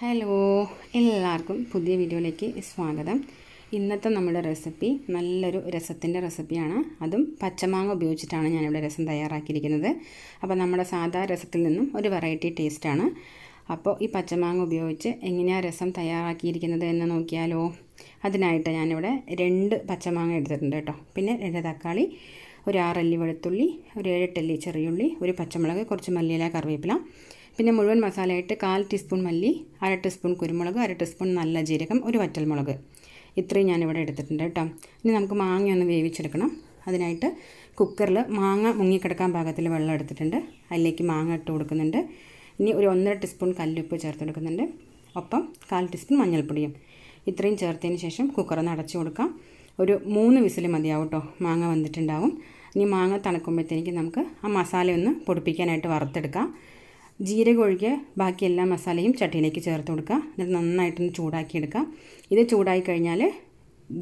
hello എല്ലാവർക്കും പുതിയ വീഡിയോയിലേക്ക് സ്വാഗതം ഇന്നത്തെ നമ്മുടെ റെസിപ്പി നല്ലൊരു രസത്തിൻ്റെ റെസിപ്പിയാണ് അതും പച്ചമാങ്ങ ഉപയോഗിച്ചിട്ടാണ് ഞാനിവിടെ രസം തയ്യാറാക്കിയിരിക്കുന്നത് അപ്പോൾ നമ്മുടെ സാധാ രസത്തിൽ നിന്നും ഒരു വെറൈറ്റി ടേസ്റ്റാണ് അപ്പോൾ ഈ പച്ചമാങ്ങ ഉപയോഗിച്ച് എങ്ങനെയാണ് രസം തയ്യാറാക്കിയിരിക്കുന്നത് എന്ന് നോക്കിയാലോ അതിനായിട്ട് ഞാനിവിടെ രണ്ട് പച്ചമാങ്ങ എടുത്തിട്ടുണ്ട് കേട്ടോ പിന്നെ രണ്ട് തക്കാളി ഒരു ആറല്ലി വെളുത്തുള്ളി ഒരു ഏഴെട്ടല്ലി ചെറിയുള്ളി ഒരു പച്ചമുളക് കുറച്ച് മല്ലിയില കറിവേപ്പില പിന്നെ മുഴുവൻ മസാലയായിട്ട് കാൽ ടീസ്പൂൺ മല്ലി അര ടീസ്പൂൺ കുരുമുളക് അര ടീസ്പൂൺ നല്ല ജീരകം ഒരു വറ്റൽമുളക് ഇത്രയും ഞാനിവിടെ എടുത്തിട്ടുണ്ട് കേട്ടോ ഇനി നമുക്ക് മാങ്ങ ഒന്ന് വേവിച്ചെടുക്കണം അതിനായിട്ട് കുക്കറിൽ മാങ്ങ മുങ്ങിക്കിടക്കാൻ പാകത്തിൽ വെള്ളം എടുത്തിട്ടുണ്ട് അതിലേക്ക് മാങ്ങ ഇട്ട് കൊടുക്കുന്നുണ്ട് ഇനി ഒരു ഒന്നര ടീസ്പൂൺ കല്ലുപ്പ് ചേർത്ത് കൊടുക്കുന്നുണ്ട് ഒപ്പം കാൽ ടീസ്പൂൺ മഞ്ഞൾപ്പൊടിയും ഇത്രയും ചേർത്തതിന് ശേഷം കുക്കറൊന്ന് അടച്ചു കൊടുക്കാം ഒരു മൂന്ന് വിസിൽ മതിയാവും കേട്ടോ മാങ്ങ വന്നിട്ടുണ്ടാവും ഇനി മാങ്ങ തണുക്കുമ്പോഴത്തേക്ക് നമുക്ക് ആ ഒന്ന് പൊടിപ്പിക്കാനായിട്ട് വറുത്തെടുക്കാം ജീരകം ബാക്കി എല്ലാ മസാലയും ചട്ടിയിലേക്ക് ചേർത്ത് കൊടുക്കുക എന്നിട്ട് നന്നായിട്ടൊന്ന് ചൂടാക്കിയെടുക്കുക ഇത് ചൂടായി കഴിഞ്ഞാൽ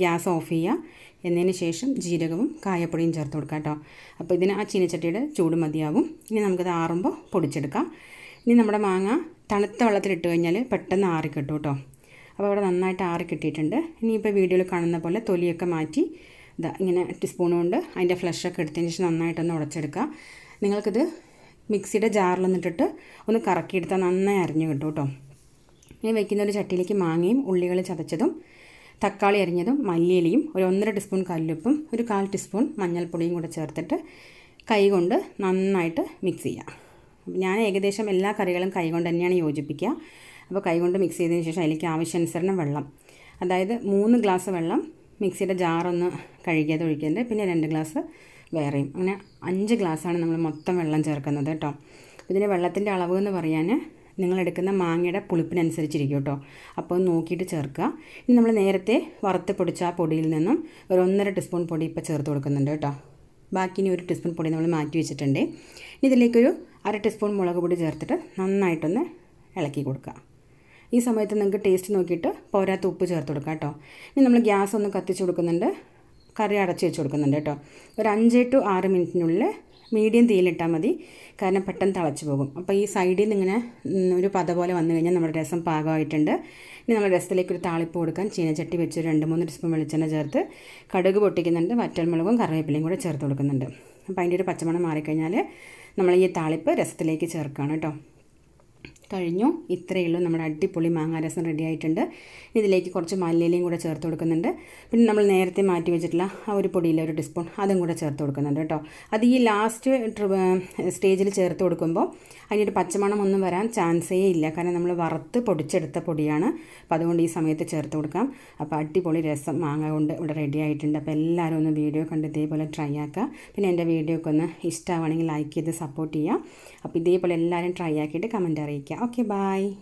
ഗ്യാസ് ഓഫ് ചെയ്യുക എന്നതിന് ശേഷം ജീരകവും കായപ്പൊടിയും ചേർത്ത് കൊടുക്കാം കേട്ടോ അപ്പോൾ ഇതിന് ആ ചീനച്ചട്ടിയുടെ ചൂട് മതിയാവും ഇനി നമുക്കത് ആറുമ്പോൾ പൊടിച്ചെടുക്കാം ഇനി നമ്മുടെ മാങ്ങ തണുത്ത വെള്ളത്തിലിട്ട് കഴിഞ്ഞാൽ പെട്ടെന്ന് ആറിക്കിട്ടും കേട്ടോ അപ്പോൾ അവിടെ നന്നായിട്ട് ആറി കിട്ടിയിട്ടുണ്ട് ഇനിയിപ്പോൾ വീഡിയോയിൽ കാണുന്ന പോലെ തൊലിയൊക്കെ മാറ്റി ഇതാ ഇങ്ങനെ സ്പൂൺ കൊണ്ട് അതിൻ്റെ ഫ്ലഷൊക്കെ എടുത്തതിന് ശേഷം നന്നായിട്ടൊന്ന് ഉടച്ചെടുക്കുക നിങ്ങൾക്കിത് മിക്സിയുടെ ജാറിലൊന്നിട്ടിട്ട് ഒന്ന് കറക്കിയെടുത്താൽ നന്നായി അരിഞ്ഞു കിട്ടും കേട്ടോ ഇനി വെക്കുന്ന ഒരു ചട്ടിയിലേക്ക് മാങ്ങയും ഉള്ളികൾ ചതച്ചതും തക്കാളി അരിഞ്ഞതും മല്ലിയിലയും ഒരു ഒന്നര ടീസ്പൂൺ കല്ലുപ്പും ഒരു കാൽ ടീസ്പൂൺ മഞ്ഞൾപ്പൊടിയും കൂടെ ചേർത്തിട്ട് കൈകൊണ്ട് നന്നായിട്ട് മിക്സ് ചെയ്യാം ഞാൻ ഏകദേശം എല്ലാ കറികളും കൈകൊണ്ട് തന്നെയാണ് യോജിപ്പിക്കുക അപ്പോൾ കൈകൊണ്ട് മിക്സ് ചെയ്തതിന് ശേഷം അതിലേക്ക് ആവശ്യാനുസരണം വെള്ളം അതായത് മൂന്ന് ഗ്ലാസ് വെള്ളം മിക്സിയുടെ ജാറൊന്ന് കഴുകിയത് ഒഴിക്കുന്നുണ്ട് പിന്നെ രണ്ട് ഗ്ലാസ് വേറെയും അങ്ങനെ അഞ്ച് ഗ്ലാസ്സാണ് നമ്മൾ മൊത്തം വെള്ളം ചേർക്കുന്നത് കേട്ടോ ഇതിൻ്റെ വെള്ളത്തിൻ്റെ അളവ് എന്ന് പറയാൻ നിങ്ങളെടുക്കുന്ന മാങ്ങയുടെ പുളിപ്പിനനുസരിച്ചിരിക്കും കേട്ടോ അപ്പോൾ നോക്കിയിട്ട് ചേർക്കുക ഇനി നമ്മൾ നേരത്തെ വറുത്ത് പൊടിച്ച ആ പൊടിയിൽ നിന്നും ഒരു ഒന്നര ടീസ്പൂൺ പൊടി ഇപ്പോൾ ചേർത്ത് കൊടുക്കുന്നുണ്ട് കേട്ടോ ബാക്കി ഇനി ഒരു ടീസ്പൂൺ പൊടി നമ്മൾ മാറ്റി വെച്ചിട്ടുണ്ട് ഇനി ഇതിലേക്കൊരു അര ടീസ്പൂൺ മുളക് പൊടി ചേർത്തിട്ട് നന്നായിട്ടൊന്ന് ഇളക്കി കൊടുക്കുക ഈ സമയത്ത് നിങ്ങൾക്ക് ടേസ്റ്റ് നോക്കിയിട്ട് പോരാത്ത ഉപ്പ് ചേർത്ത് കൊടുക്കാം കേട്ടോ ഇനി നമ്മൾ ഗ്യാസ് ഒന്ന് കത്തിച്ച് കൊടുക്കുന്നുണ്ട് കറി അടച്ച് വെച്ച് കൊടുക്കുന്നുണ്ട് കേട്ടോ ഒരു അഞ്ച് ടു ആറ് മിനിറ്റിനുള്ളിൽ മീഡിയം തീയിലിട്ടാൽ മതി കാരണം പെട്ടെന്ന് തിളച്ച് പോകും അപ്പോൾ ഈ സൈഡിൽ നിന്ന് ഇങ്ങനെ ഒരു പത പോലെ വന്നു കഴിഞ്ഞാൽ നമ്മുടെ രസം പാകമായിട്ടുണ്ട് ഇനി നമ്മൾ രസത്തിലേക്ക് ഒരു താളിപ്പ് കൊടുക്കാൻ ചീനച്ചട്ടി വെച്ച് രണ്ട് മൂന്ന് ടീസ്പൂൺ വെളിച്ചെണ്ണ ചേർത്ത് കടുക് പൊട്ടിക്കുന്നുണ്ട് വറ്റൽമുളകും കറിവേപ്പിലയും കൂടെ ചേർത്ത് കൊടുക്കുന്നുണ്ട് അപ്പോൾ അതിൻ്റെ ഒരു പച്ചമണം മാറിക്കഴിഞ്ഞാൽ നമ്മൾ ഈ താളിപ്പ് രസത്തിലേക്ക് ചേർക്കുകയാണ് കേട്ടോ കഴിഞ്ഞു ഇത്രയേ ഉള്ളൂ നമ്മുടെ അടിപൊളി രസം റെഡി ആയിട്ടുണ്ട് ഇതിലേക്ക് കുറച്ച് മല്ലിയിലയും കൂടെ ചേർത്ത് കൊടുക്കുന്നുണ്ട് പിന്നെ നമ്മൾ നേരത്തെ മാറ്റി വെച്ചിട്ടുള്ള ആ ഒരു പൊടിയിലെ ഒരു ടീസ്പൂൺ അതും കൂടെ ചേർത്ത് കൊടുക്കുന്നുണ്ട് കേട്ടോ അത് ഈ ലാസ്റ്റ് സ്റ്റേജിൽ ചേർത്ത് കൊടുക്കുമ്പോൾ അതിനൊരു പച്ചമണം ഒന്നും വരാൻ ചാൻസേ ഇല്ല കാരണം നമ്മൾ വറുത്ത് പൊടിച്ചെടുത്ത പൊടിയാണ് അപ്പോൾ അതുകൊണ്ട് ഈ സമയത്ത് ചേർത്ത് കൊടുക്കാം അപ്പോൾ അടിപൊളി രസം മാങ്ങ കൊണ്ട് ഇവിടെ റെഡി ആയിട്ടുണ്ട് അപ്പോൾ എല്ലാവരും ഒന്ന് വീഡിയോ കണ്ട് ഇതേപോലെ ട്രൈ ആക്കുക പിന്നെ എൻ്റെ വീഡിയോ ഒക്കെ ഒന്ന് ഇഷ്ടമാണെങ്കിൽ ലൈക്ക് ചെയ്ത് സപ്പോർട്ട് ചെയ്യുക അപ്പോൾ ഇതേപോലെ എല്ലാവരും ട്രൈ ആക്കിയിട്ട് കമൻറ്റ് അറിയിക്കുക ഓക്കെ ബൈ